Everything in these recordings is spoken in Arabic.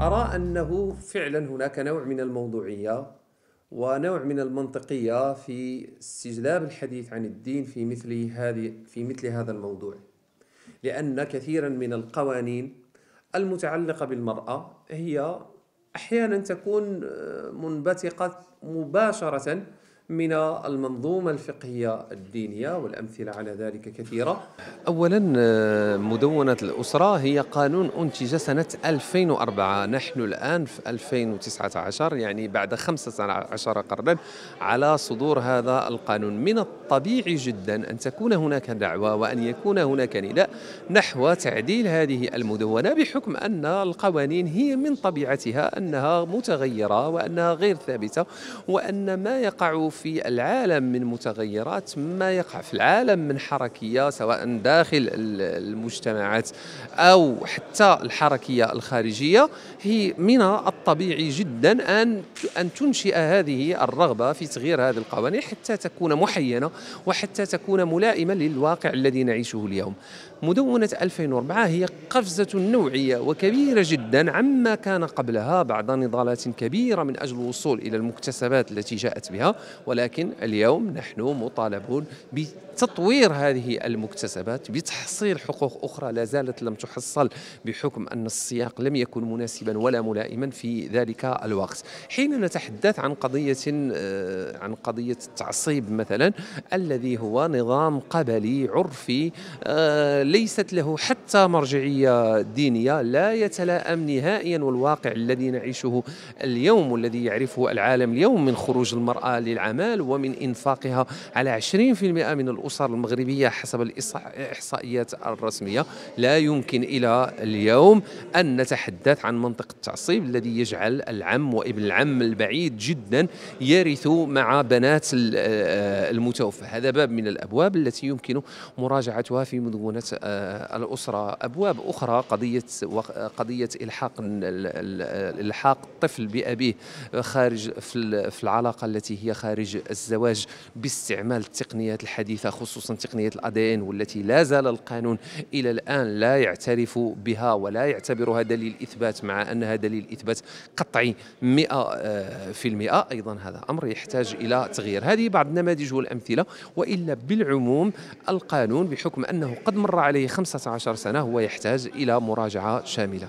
أرى أنه فعلا هناك نوع من الموضوعية ونوع من المنطقية في استجلاب الحديث عن الدين في مثل هذه في مثل هذا الموضوع لأن كثيرا من القوانين المتعلقة بالمرأة هي أحيانا تكون منبثقة مباشرة من المنظومة الفقهية الدينية والأمثلة على ذلك كثيرة أولا آه، مدونة الأسرة هي قانون أنتج سنة 2004 نحن الآن في 2019 يعني بعد 15 قرنا على صدور هذا القانون من الطبيعي جدا أن تكون هناك دعوة وأن يكون هناك نداء نحو تعديل هذه المدونة بحكم أن القوانين هي من طبيعتها أنها متغيرة وأنها غير ثابتة وأن ما يقع في في العالم من متغيرات ما يقع في العالم من حركية سواء داخل المجتمعات أو حتى الحركية الخارجية هي من الطبيعي جدا أن أن تنشئ هذه الرغبة في تغيير هذه القوانين حتى تكون محينة وحتى تكون ملائمة للواقع الذي نعيشه اليوم مدونة 2004 هي قفزة نوعية وكبيرة جدا عما كان قبلها بعد نضالات كبيرة من أجل الوصول إلى المكتسبات التي جاءت بها ولكن اليوم نحن مطالبون بتطوير هذه المكتسبات بتحصيل حقوق أخرى لا زالت لم تحصل بحكم أن السياق لم يكن مناسبا ولا ملائما في في ذلك الوقت حين نتحدث عن قضية آه، عن قضية التعصيب مثلا الذي هو نظام قبلي عرفي آه، ليست له حتى مرجعية دينية لا يتلائم نهائيا والواقع الذي نعيشه اليوم والذي يعرفه العالم اليوم من خروج المرأة للعمل ومن إنفاقها على 20% من الأسر المغربية حسب الإحصائيات الرسمية لا يمكن إلى اليوم أن نتحدث عن منطق التعصيب الذي يجعل العم وابن العم البعيد جدا يرث مع بنات آه، آه، المتوفى هذا باب من الابواب التي يمكن مراجعتها في مدونه آه، الاسره ابواب اخرى قضيه قضيه الحاق الحاق الطفل بابيه خارج في العلاقه التي هي خارج الزواج باستعمال التقنيات الحديثه خصوصا تقنيه الاي ان والتي لا زال القانون الى الان لا يعترف بها ولا يعتبرها دليل اثبات مع انها دليل اثبات قطعي 100% آه، ايضا هذا امر يحتاج الى تغيير هذه بعض النماذج والامثله والا بالعموم القانون بحكم انه قد مر عليه 15 سنه هو يحتاج الى مراجعه شامله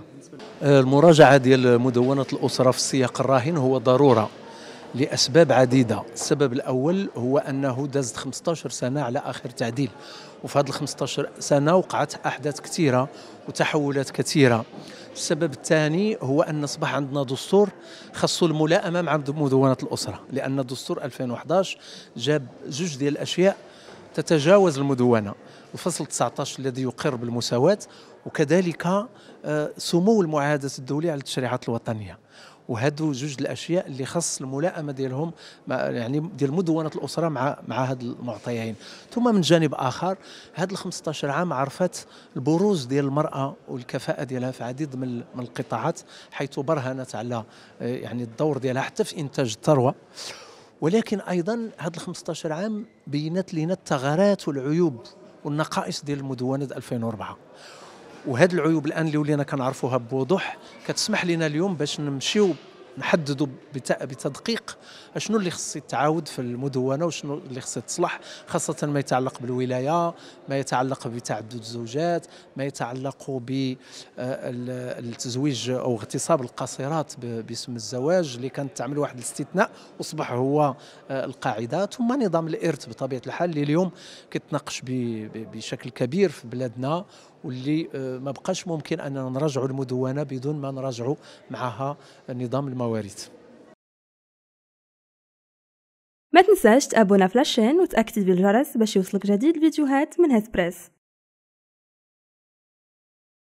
المراجعه ديال مدونه الاسره في السياق الراهن هو ضروره لاسباب عديده السبب الاول هو انه دازت 15 سنه على اخر تعديل وفي هذه 15 سنه وقعت احداث كثيره وتحولات كثيره السبب الثاني هو أن أصبح عندنا دستور خصو الملائمة مع مدونة الأسرة لأن دستور 2011 جاب جوج ديال الأشياء تتجاوز المدونة الفصل 19 الذي يقر بالمساواة وكذلك آه، سمو المعاهدة الدولية على التشريعات الوطنية وهادو جوج الاشياء اللي خص الملائمه ديالهم يعني ديال مدونه الاسره مع مع هاد المعطيين ثم من جانب اخر هاد ال 15 عام عرفت البروز ديال المراه والكفاءه ديالها في عديد من القطاعات حيث برهنت على آه، يعني الدور ديالها حتى في انتاج الثروه ولكن ايضا هاد ال 15 عام بينت لنا الثغرات والعيوب والنقائص ديال المدونه 2004 وهذه العيوب الان اللي ولينا كنعرفوها بوضوح كتسمح لنا اليوم باش نمشيو نحددوا بتدقيق شنو اللي خص يتعاود في المدونه وشنو اللي خص يتصلح خاصه ما يتعلق بالولايه ما يتعلق بتعدد الزوجات ما يتعلق بالتزويج او اغتصاب القاصرات باسم الزواج اللي كانت تعمل واحد الاستثناء واصبح هو آه، القاعده ثم نظام الارث بطبيعه الحال اللي اليوم كيتناقش بشكل كبير في بلادنا واللي آه، ما بقاش ممكن اننا نراجعوا المدونه بدون ما نراجعوا معها نظام المواريث ما تنساش تابونا فلاشين وتاكتيفي الجرس باش يوصلك جديد الفيديوهات من بريس